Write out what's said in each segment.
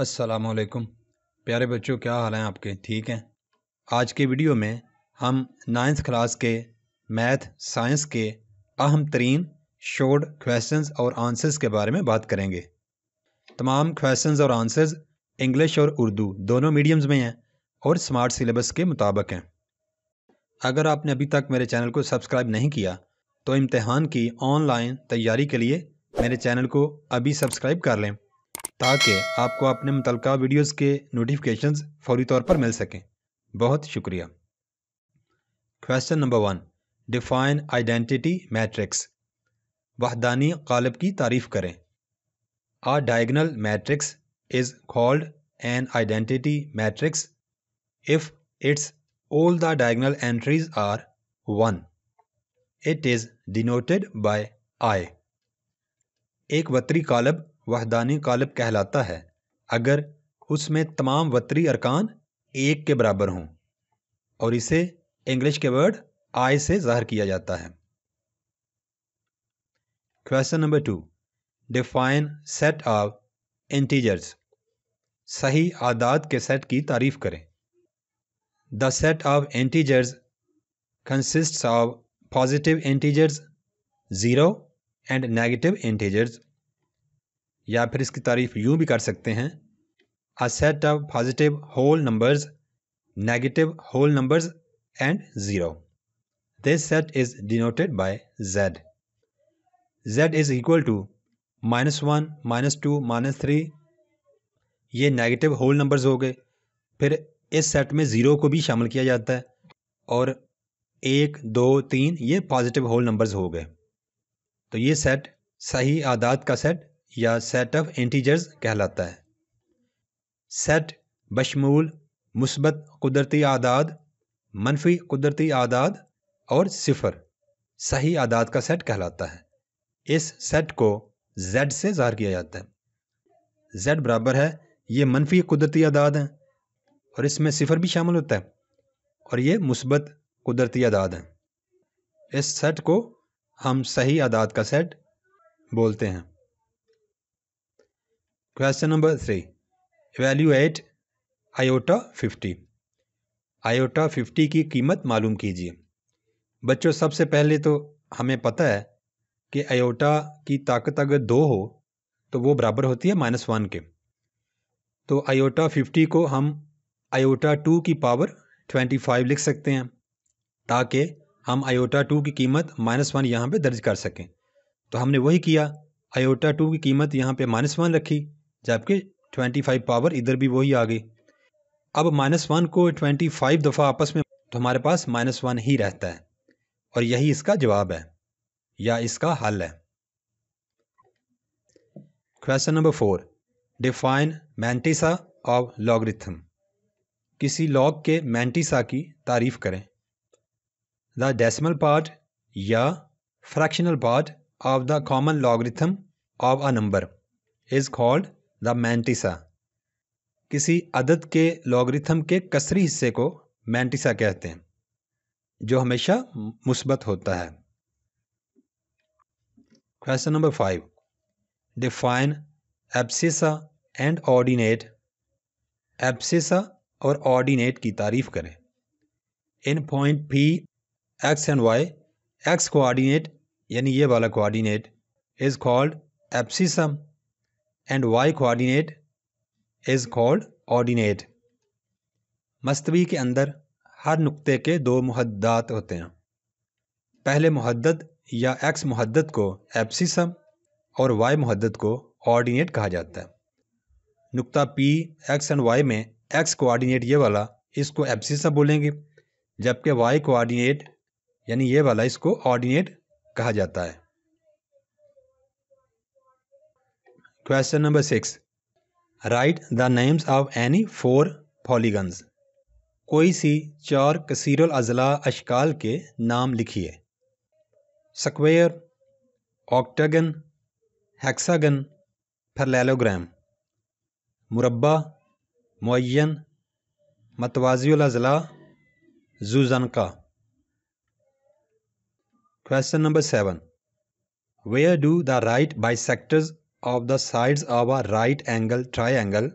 असलकम प्यारे बच्चों क्या हाल हैं आपके ठीक हैं आज के वीडियो में हम नाइन्थ क्लास के मैथ साइंस के अहम तरीन शोर्ड क्वेश्चन और आंसर्स के बारे में बात करेंगे तमाम क्वेश्चन और आंसर्स इंग्लिश और उर्दू दोनों मीडियम्स में हैं और स्मार्ट सिलेबस के मुताबिक हैं अगर आपने अभी तक मेरे चैनल को सब्सक्राइब नहीं किया तो इम्तहान की ऑनलाइन तैयारी के लिए मेरे चैनल को अभी सब्सक्राइब कर लें ताकि आपको अपने मुतल वीडियोस के नोटिफिकेशन फौरी तौर पर मिल सकें बहुत शुक्रिया question number one define identity matrix वहदानी गालब की तारीफ करें a diagonal matrix is called an identity matrix if it's all the diagonal entries are one it is denoted by I एक वत्री कालब वहदानी कालब कहलाता है अगर उसमें तमाम वतरी अरकान एक के बराबर हों और इसे इंग्लिश के वर्ड आय से ज़ाहिर किया जाता है question number two define set of integers सही आदाद के सेट की तारीफ करें the set of integers consist of positive integers zero and negative integers या फिर इसकी तारीफ यूं भी कर सकते हैं a set of positive whole numbers negative whole numbers and zero this set is denoted by Z Z is equal to minus one minus two minus three ये नेगेटिव होल नंबर्स हो गए फिर इस सेट में zero को भी शामिल किया जाता है और एक दो तीन ये पॉजिटिव होल नंबर्स हो गए तो ये सेट सही आदात का सेट या सेट ऑफ इंटीजर्स कहलाता है सेट बशमूल मुस्बत कुदरती आदाद मनफी कुदरती आदाद और सिफर सही आदाद का सेट कहलाता है इस सेट को z से ज़ाहिर किया जाता है z बराबर है ये मनफी कुदरती आदाद हैं और इसमें सिफर भी शामिल होता है और ये मुस्बत कुदरती आदाद हैं इस सेट को हम सही आदाद का सेट बोलते हैं Question number 3. Evaluate IOTA 50. IOTA 50 की कीमत मालूम कीजिए बच्चों सबसे पहले तो हमें पता है कि आयोटा की ताकत अगर दो हो तो वो बराबर होती है माइनस वन के तो आयोटा फिफ्टी को हम आयोटा टू की पावर ट्वेंटी फाइव लिख सकते हैं ताकि हम आयोटा टू की कीमत माइनस वन यहाँ पर दर्ज कर सकें तो हमने वही किया आयोटा टू की कीमत यहाँ पे माइनस वन रखी जबकि ट्वेंटी फाइव पावर इधर भी वही आ गई अब माइनस वन को ट्वेंटी फाइव दफ़ा आपस में तो हमारे पास माइनस वन ही रहता है और यही इसका जवाब है या इसका हल है question number four define mantissa of logarithm किसी लॉग के मैंटिसा की तारीफ करें द डेसिमल पार्ट या fractional part of the common logarithm of a number is called the mantissa किसी अदद के लॉगरिथम के कसरी हिस्से को मैंटिसा कहते हैं जो हमेशा मुस्बत होता है question number five define abscissa and ordinate abscissa और ऑर्डिनेट की तारीफ करें in point P X and Y X coordinate यानी ये वाला coordinate is called abscissa and Y coordinate is called ordinate मस्तवी के अंदर हर नुक्ते के दो मुहद्दात होते हैं पहले मुहद्दद या एक्स मुहद्दद को एप्सिसम और वाई मुहदत को ऑर्डिनेट कहा जाता है नुक्ता पी एक्स एंड वाई में एक्स कोऑर्डिनेट ये वाला इसको एप्सिसम बोलेंगे जबकि वाई कोऑर्डिनेट यानी ये वाला इसको ऑर्डिनेट कहा जाता है question number six write the names of any four polygons कोई सी चार कसीर अजला अशकाल के नाम लिखिए स्क्वेयर ऑक्टागन हेक्सागन फरलेलोग्राम मुरबा मुन मतवाजील अजला जूजनका question number seven where do the right bisectors of the sides of a right angle triangle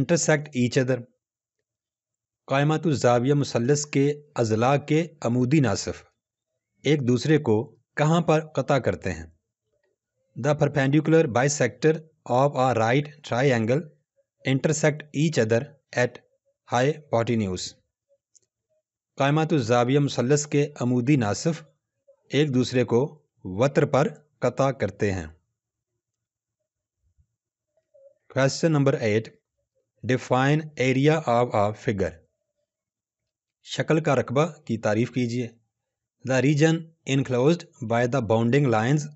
intersect each other कायमत जाविया मुसलस के अजला के अमूदी नासफ एक दूसरे को कहाँ पर कता करते हैं the perpendicular sector of a right triangle intersect each other at hypotenuse कायमत जाविया मुसलस के अमूदी नासफ एक दूसरे को वत्र पर कता करते हैं question number eight define area of a figure शक्ल का रकबा की तारीफ कीजिए the region enclose by the bounding lines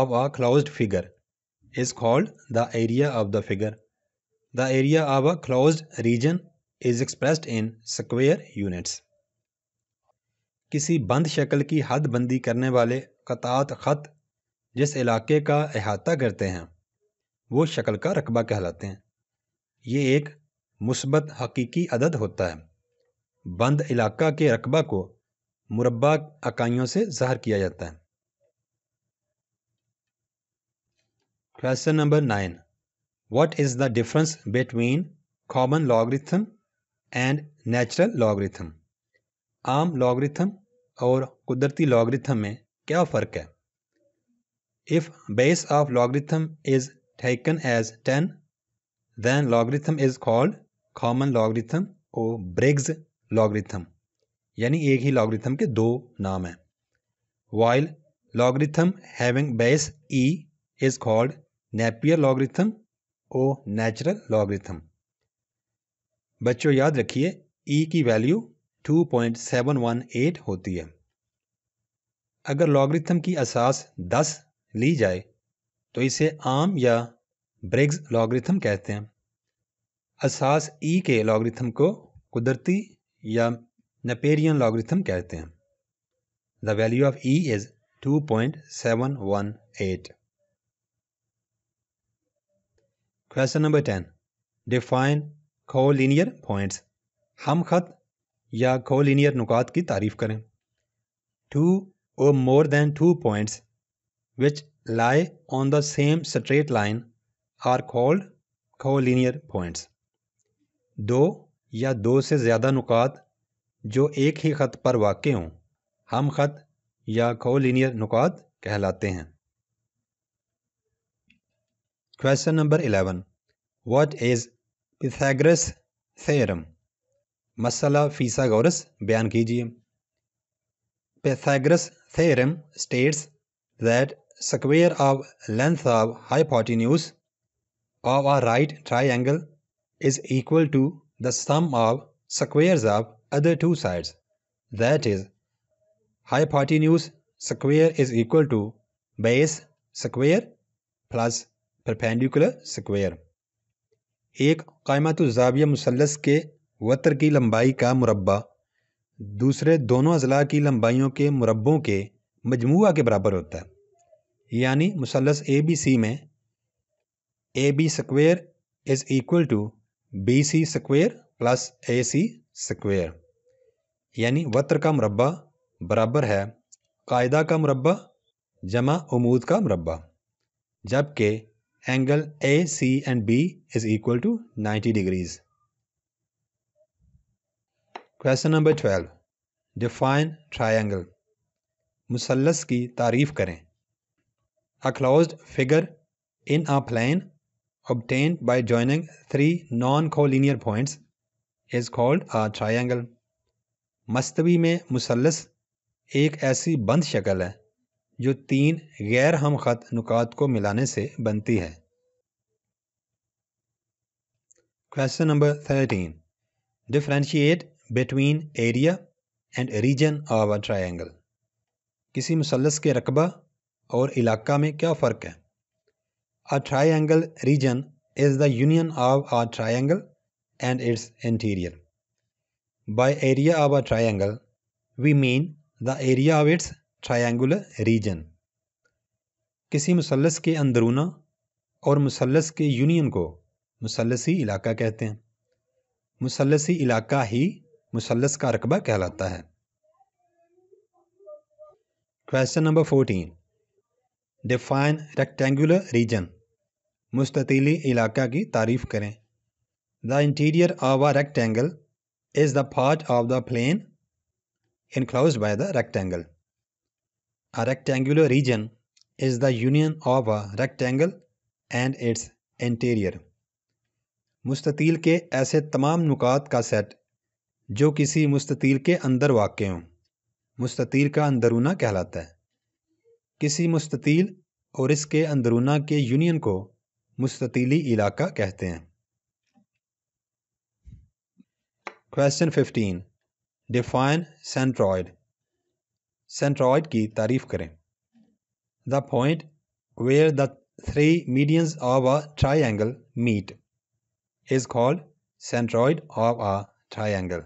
of a close figure is called the area of the figure the area of a close region is expressed in square units किसी बंद शक्ल की हद बंदी करने वाले कतात ख़त जिस इलाके का अहाता करते हैं वो शक्ल का रकबा कहलाते हैं ये एक मुसबत हकीकी अदद होता है बंद इलाका के रकबा को मुरबा अकाइयों से ज़ाहर किया जाता है question number nine what is the difference between common logarithm and natural logarithm आम लॉगरिथम और कुदरती लॉगरिथम में क्या फ़र्क है if base of logarithm is taken as 10, then logarithm is called common logarithm or Briggs logarithm. यानी एक ही logarithm के दो नाम हैं while logarithm having base E is called Napier logarithm और नेचुरल लॉगरिथम बच्चों याद रखिए ई e की वैल्यू 2.718 होती है अगर लॉगरिथम की असास 10 ली जाए तो इसे आम या ब्रेग्स लॉगरिथम कहते हैं असास ई के लॉगरिथम को कुदरती या नपेरियन लॉगरिथम कहते हैं the value of E is 2.718 question number ten define collinear points हम खत या कोलिनियर नुकात की तारीफ करें two or more than two points which lie on the same straight line are called collinear points. दो या दो से ज़्यादा नुकात जो एक ही ख़त पर वाक़ हों हम ख़त या कोलिनियर नुकात कहलाते हैं question number eleven what is Pythagoras theorem मसला फीसा गौरस बयान कीजिए Pythagoras theorem states that square of length of hypotenuse of a right triangle is equal to the sum of squares of other two sides. That is, hypotenuse square is equal to base square plus perpendicular square एक कायमत जाविया मुसलस के वतर की लंबाई का मुरबा दूसरे दोनों अजला की लंबाइयों के मुरबों के मजमू के बराबर होता है यानी मुसलस ए बी सी में A B square is equal to B C square plus A C square यानी वत्र का मुरबा बराबर है कायदा का मुरबा जमा उमूद का मुरबा जबकि angle A C and B is equal to 90 degrees question number twelve define triangle मुसलस की तारीफ करें a closed figure in a plane obtained by joining three non-collinear points is called a triangle. मस्तवी में मुसलस एक ऐसी बंद शक्ल है जो तीन गैर हम खत नुकात को मिलाने से बनती है question number thirteen differentiate between area and region of a triangle किसी मुसलस के रकबा और इलाक़ा में क्या फ़र्क है a triangle region is the union of a triangle and its interior by area of a triangle we mean the area of its triangular region किसी मुसलस के अंदरूना और मुसलस के यूनियन को मुसलसी इलाका कहते हैं मुसलसी इलाका ही मुसलस का रकबा कहलाता है question number fourteen define rectangular region मुस्ततीली इलाका की तारीफ़ करें the interior of a rectangle is the part of the plane enclose by the rectangle a rectangular region is the union of a rectangle and its interior मुस्ततील के ऐसे तमाम नुकात का सेट जो किसी मुस्ततील के अंदर वाक़ हों मुस्ततील का अंदरूना कहलाता है किसी मुस्ततील और इसके अंदरूना के यूनियन को मुस्ततीली इलाक़ा कहते हैं question fifteen define centroid centroid की तारीफ करें the point where the three medians of a triangle meet is called centroid of a triangle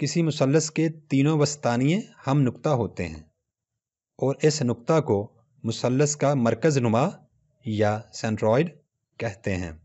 किसी मुसलस के तीनों वस्तानिए हम नुकता होते हैं और इस नुक्ता को मुसलस का मरकज़ नुमा या सेंट्रॉयड कहते हैं